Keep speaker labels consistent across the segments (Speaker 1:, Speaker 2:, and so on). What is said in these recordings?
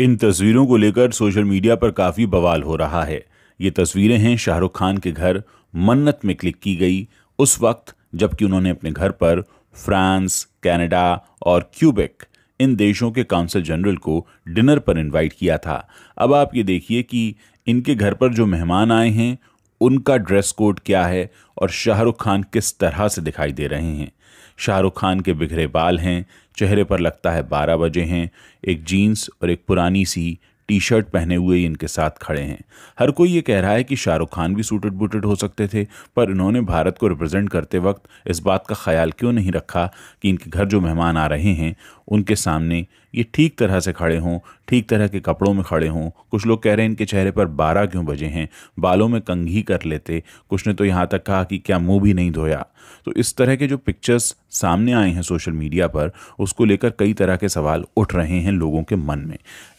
Speaker 1: इन तस्वीरों को लेकर सोशल मीडिया पर काफ़ी बवाल हो रहा है ये तस्वीरें हैं शाहरुख खान के घर मन्नत में क्लिक की गई उस वक्त जबकि उन्होंने अपने घर पर फ्रांस कनाडा और क्यूबेक इन देशों के काउंसिल जनरल को डिनर पर इनवाइट किया था अब आप ये देखिए कि इनके घर पर जो मेहमान आए हैं उनका ड्रेस कोड क्या है और शाहरुख खान किस तरह से दिखाई दे रहे हैं शाहरुख खान के बिखरे बाल हैं चेहरे पर लगता है बारह बजे हैं एक जीन्स और एक पुरानी सी टी शर्ट पहने हुए इनके साथ खड़े हैं हर कोई ये कह रहा है कि शाहरुख खान भी सूटेड बूटेड हो सकते थे पर इन्होंने भारत को रिप्रेजेंट करते वक्त इस बात का ख्याल क्यों नहीं रखा कि इनके घर जो मेहमान आ रहे हैं उनके सामने ये ठीक तरह से खड़े हों ठीक तरह के कपड़ों में खड़े हों कुछ लोग कह रहे हैं इनके चेहरे पर बारह क्यों बजे हैं बालों में कंघी कर लेते कुछ ने तो यहाँ तक कहा कि क्या मुंह भी नहीं धोया तो इस तरह के जो पिक्चर्स सामने आए हैं सोशल मीडिया पर उसको लेकर कई तरह के सवाल उठ रहे हैं लोगों के मन में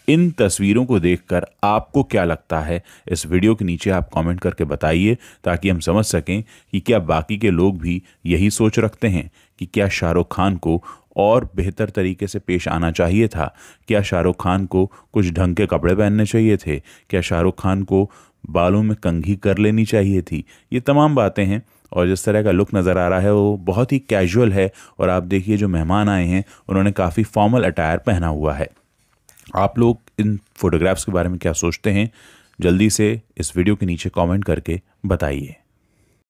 Speaker 1: इन तस्वीरों को देखकर आपको क्या लगता है इस वीडियो के नीचे आप कमेंट करके बताइए ताकि हम समझ सकें कि क्या बाकी के लोग भी यही सोच रखते हैं कि क्या शाहरुख खान को और बेहतर तरीके से पेश आना चाहिए था क्या शाहरुख खान को कुछ ढंग के कपड़े पहनने चाहिए थे क्या शाहरुख खान को बालों में कंघी कर लेनी चाहिए थी ये तमाम बातें हैं और जिस तरह का लुक नज़र आ रहा है वो बहुत ही कैजुअल है और आप देखिए जो मेहमान आए हैं उन्होंने काफ़ी फॉर्मल अटायर पहना हुआ है आप लोग इन फोटोग्राफ्स के बारे में क्या सोचते हैं जल्दी से इस वीडियो के नीचे कमेंट करके बताइए